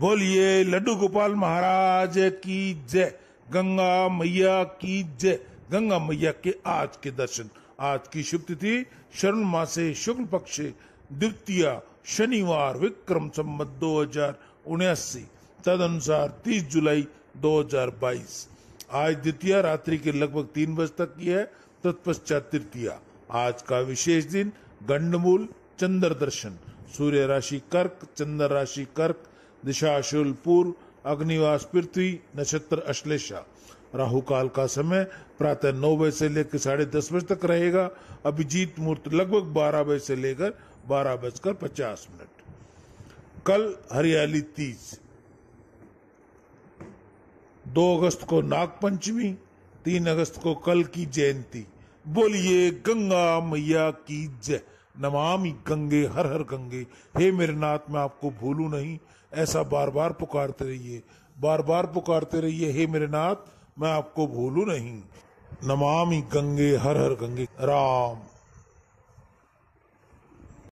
बोलिए लड्डू गोपाल महाराज की जय गंगा मैया की जय गंगा मैया के आज के दर्शन आज की शुभ तिथि शरण मासे शुक्ल पक्ष द्वितीय शनिवार विक्रम संबत दो हजार उन्यासी तद अनुसार तीस जुलाई 2022 आज द्वितीय रात्रि के लगभग तीन बजे तक की है तत्पश्चात तृतीया आज का विशेष दिन गंडमूल चंद्र दर्शन सूर्य राशि कर्क चंद्र राशि कर्क दिशा शूल पूर्व अग्निवास पृथ्वी नक्षत्र अश्लेषा राहु काल का समय प्रातः नौ बजे से लेकर साढ़े दस बजे तक रहेगा अभिजीत मुहूर्त लगभग बारह बजे से लेकर बारह बजकर पचास मिनट कल हरियाली तीज दो अगस्त को नागपंचमी तीन अगस्त को कल की जयंती बोलिए गंगा मैया की जय नमामि गंगे हर हर गंगे हे मेरे नाथ मैं आपको भूलू नहीं ऐसा बार बार पुकारते रहिए बार बार पुकारते रहिए हे मेरे नाथ मैं आपको भूलू नहीं नमामि गंगे हर हर गंगे राम